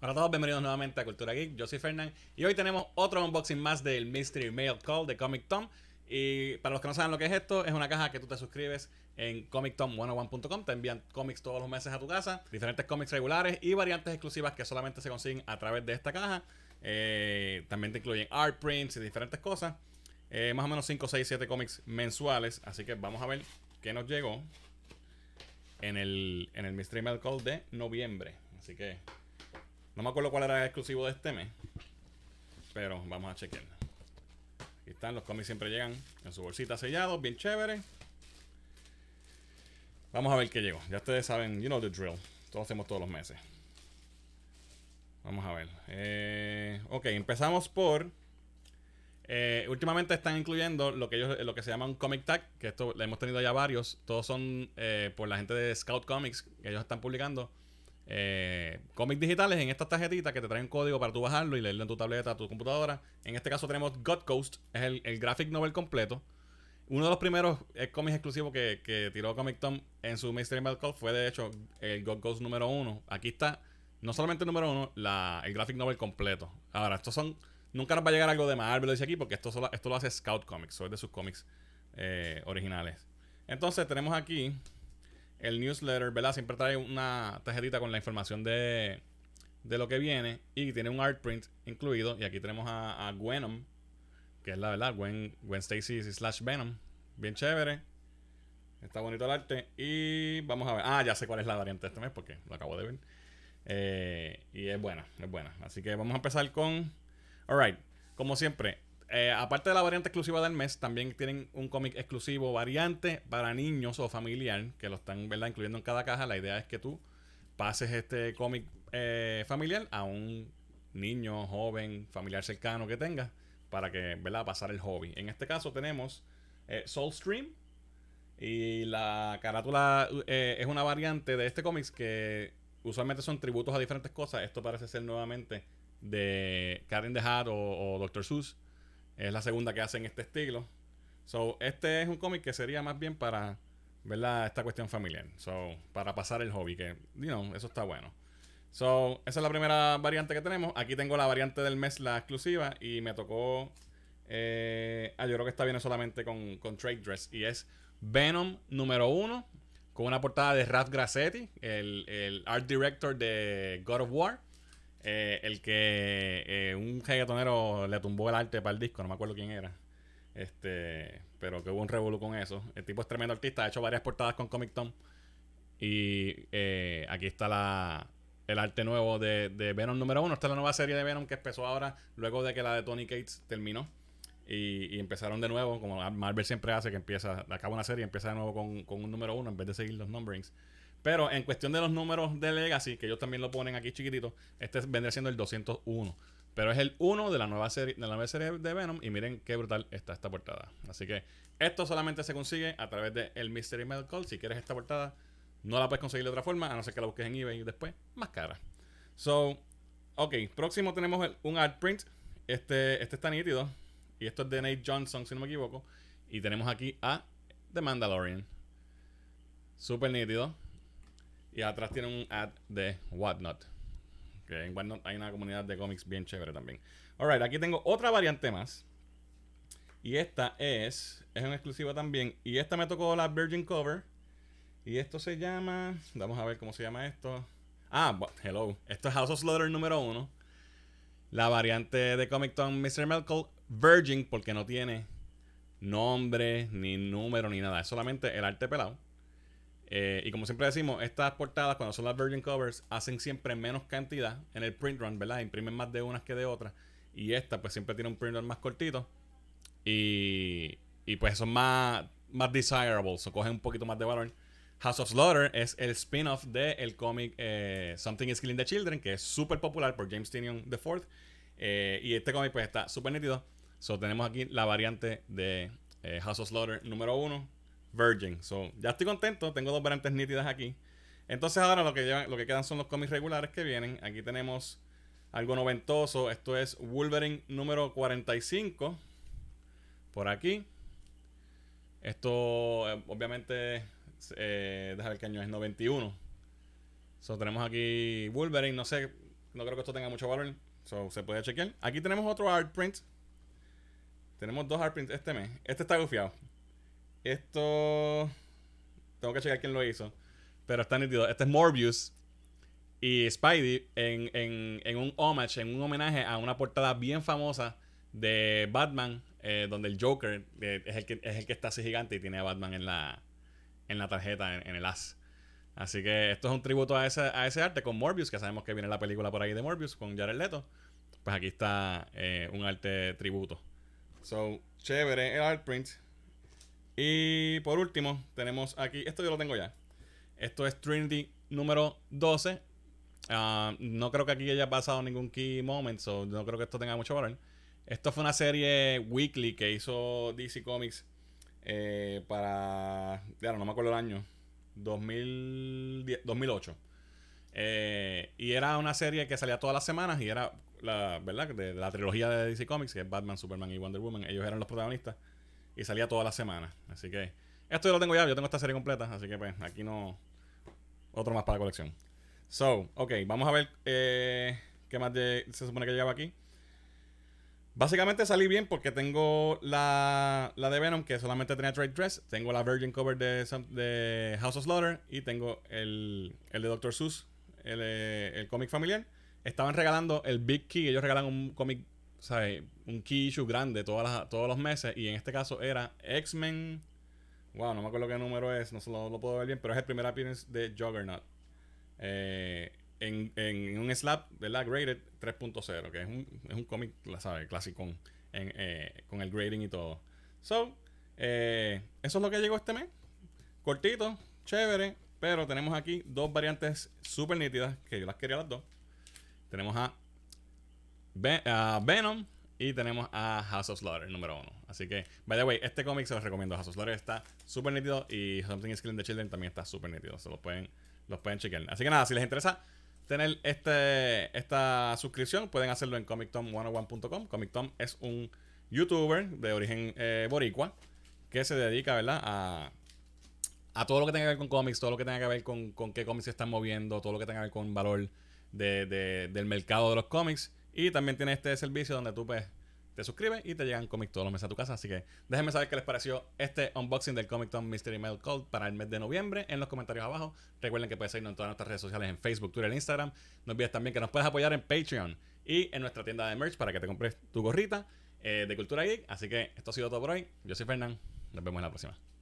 Hola a todos, bienvenidos nuevamente a Cultura Geek. Yo soy Fernán y hoy tenemos otro unboxing más del Mystery Mail Call de Comic Tom. Y para los que no saben lo que es esto, es una caja que tú te suscribes en comictom101.com. Te envían cómics todos los meses a tu casa, diferentes cómics regulares y variantes exclusivas que solamente se consiguen a través de esta caja. Eh, también te incluyen art prints y diferentes cosas. Eh, más o menos 5, 6, 7 cómics mensuales. Así que vamos a ver qué nos llegó en el, en el Mystery Mail Call de noviembre. Así que no me acuerdo cuál era el exclusivo de este mes. Pero vamos a chequear. Aquí están, los cómics siempre llegan en su bolsita sellados, bien chévere. Vamos a ver qué llegó. Ya ustedes saben, you know the drill. Todos hacemos todos los meses. Vamos a ver. Eh, ok, empezamos por. Eh, últimamente están incluyendo lo que ellos, lo que se llama un comic tag, que esto lo hemos tenido ya varios. Todos son eh, por la gente de Scout Comics que ellos están publicando eh, cómics digitales en estas tarjetitas que te traen código para tú bajarlo y leerlo en tu tableta, tu computadora. En este caso tenemos God Ghost, es el, el graphic novel completo. Uno de los primeros eh, cómics exclusivos que, tiró Comic Tom en su Mystery Call fue de hecho el God Ghost número uno. Aquí está, no solamente el número uno, la, el graphic novel completo. Ahora, estos son. Nunca nos va a llegar algo de Marvel, lo dice aquí, porque esto, solo, esto lo hace Scout Comics, o de sus cómics eh, originales. Entonces tenemos aquí el newsletter, ¿verdad? Siempre trae una tarjetita con la información de, lo que viene y tiene un art print incluido. Y aquí tenemos a, a Gwenom, que es la verdad, Gwen, Gwen Stacy slash Venom. Bien chévere. Está bonito el arte. Y vamos a ver. Ah, ya sé cuál es la variante de este mes porque lo acabo de ver. Eh, y es buena, es buena. Así que vamos a empezar con. Alright, como siempre, eh, aparte de la variante exclusiva del mes, también tienen un cómic exclusivo variante para niños o familiar, que lo están incluyendo en cada caja. La idea es que tú pases este cómic eh, familiar a un niño, joven, familiar cercano que tengas, para que, ¿verdad?, pasar el hobby. En este caso tenemos Soulstream eh, Soul Stream. Y la carátula es una variante de este cómic que usualmente son tributos a diferentes cosas. Esto parece ser nuevamente de Karen de o, o Dr. Seuss es la segunda que hacen este estilo. So, este es un cómic que sería más bien para, ¿verdad? Esta cuestión familiar. So, para pasar el hobby, que, you know, eso está bueno. So, esa es la primera variante que tenemos. Aquí tengo la variante del mes, la exclusiva, y me tocó. Eh, ah, yo creo que está viene solamente con, con Trade Dress. Y es Venom número uno. Con una portada de rat Grassetti, el, el art director de God of War. Eh, el que eh, un reggaetonero le tumbó el arte para el disco, no me acuerdo quién era. Este, pero que hubo un revuelo con eso. El tipo es tremendo artista, ha hecho varias portadas con Comic Tom. Y eh, aquí está la, el arte nuevo de, de, Venom número uno. Esta es la nueva serie de Venom que empezó ahora, luego de que la de Tony Cates terminó. Y, empezaron de nuevo, como Marvel siempre hace, que empieza, acaba una serie y empieza de nuevo con, con un número uno en vez de seguir los numberings. Pero en cuestión de los números de Legacy, que ellos también lo ponen aquí chiquitito, este vendría siendo el 201. Pero es el 1 de la nueva serie de la nueva serie de Venom. Y miren qué brutal está esta portada. Así que esto solamente se consigue a través del el Mystery Metal Call. Si quieres esta portada, no la puedes conseguir de otra forma, a no ser que la busques en eBay y después, más cara. So, ok, próximo tenemos un art print. Este, este está nítido. Y esto es de Nate Johnson, si no me equivoco. Y tenemos aquí a The Mandalorian. Súper nítido. Y atrás tiene un ad de Whatnot. Que en Whatnot hay una comunidad de cómics bien chévere también. Alright, aquí tengo otra variante más. Y esta es. Es una exclusiva también. Y esta me tocó la Virgin Cover. Y esto se llama. Vamos a ver cómo se llama esto. Ah, hello. Esto es House of Slaughter número uno. La variante de Comic Ton Mr. Melkle Virgin, porque no tiene nombre, ni número, ni nada. Es solamente el arte pelado. Eh, y como siempre decimos, estas portadas, cuando son las Virgin Covers, hacen siempre menos cantidad en el print run, ¿verdad? Imprimen más de unas que de otras. Y esta, pues siempre tiene un print run más cortito. Y, pues son más, más desirable, o cogen un poquito más de valor. House of Slaughter es el spin-off del cómic eh, Something is Killing the Children, que es súper popular por James Tinion IV. Eh, y este cómic pues está súper nítido. So tenemos aquí la variante de eh, House of Slaughter número 1 Virgin. So, ya estoy contento, tengo dos variantes nítidas aquí. Entonces ahora lo que, lo que quedan son los cómics regulares que vienen. Aquí tenemos algo noventoso. Esto es Wolverine número 45. Por aquí. Esto, eh, obviamente, eh, deja el año es 91. So, tenemos aquí Wolverine. No sé, no creo que esto tenga mucho valor. se puede chequear. Aquí tenemos otro art print. Tenemos dos art prints este mes. Este está gufiado. Esto. Tengo que checar quién lo hizo. Pero está nítido. Este es Morbius y Spidey en, un homage, en un homenaje a una portada bien famosa de Batman, eh, donde el Joker eh, es, el que, es el que está así gigante y tiene a Batman en la, en la tarjeta, en, el as. Así que esto es un tributo a ese, arte con Morbius, que sabemos que viene la película por ahí de Morbius con Jared Leto. Pues aquí está eh, un arte tributo. So, chévere el art print. Y por último, tenemos aquí, esto yo lo tengo ya. Esto es Trinity número 12. Ah, no creo que aquí haya pasado ningún key moment, so no creo que esto tenga mucho valor. Esto fue una serie weekly que hizo DC Comics eh, para, claro no, me acuerdo el año, 2008. Eh, y era una serie que salía todas las semanas y era la, ¿verdad? de la trilogía de DC Comics, que es Batman, Superman y Wonder Woman. Ellos eran los protagonistas. Y salía toda la semana Así que esto yo lo tengo ya, yo tengo esta serie completa, así que pues aquí no... Otro más para la colección. So, ok, vamos a ver eh, qué más se supone que llegaba aquí. Básicamente salí bien porque tengo la, la de Venom, que solamente tenía Trade Dress. Tengo la Virgin Cover de, House of Slaughter. Y tengo el, el de Dr. Seuss, el, eh, el cómic familiar. Estaban regalando el Big Key. Ellos regalan un cómic un key issue grande todas todos los meses. Y en este caso era X-Men. Wow, no me acuerdo qué número es, no se lo, puedo ver bien, pero es el primer appearance de Juggernaut. Eh, en, en, un slap, ¿verdad? Graded 3.0, que es un, es un cómic, ¿sabes? Clásico eh, con el grading y todo. So, eh, eso es lo que llegó este mes. Cortito, chévere, pero tenemos aquí dos variantes súper nítidas, que yo las quería las dos. Tenemos a Ah, Venom y tenemos a House of Slaughter, número uno. Así que, by the way, este cómic se los recomiendo. House of Slaughter está súper nítido y Something is Killing the Children también está súper nítido. Se los pueden, los pueden chequear. Así que nada, si les interesa tener este, esta suscripción, pueden hacerlo en comictom101.com. Comictom es un youtuber de origen eh, boricua que se dedica, ¿verdad? A, a todo lo que tenga que ver con cómics, todo lo que tenga que ver con, con qué cómics se están moviendo, todo lo que tenga que ver con valor del mercado de los cómics. Y también tiene este servicio donde tú pues, te suscribes y te llegan cómics todos los meses a tu casa. Así que déjenme saber qué les pareció este unboxing del Comic Con Mystery Mail Cold para el mes de noviembre en los comentarios abajo. Recuerden que puedes seguirnos en todas nuestras redes sociales, en Facebook, Twitter, Instagram. No olvides también que nos puedes apoyar en Patreon y en nuestra tienda de merch para que te compres tu gorrita eh, de Cultura Geek. Así que esto ha sido todo por hoy. Yo soy Fernán. Nos vemos en la próxima.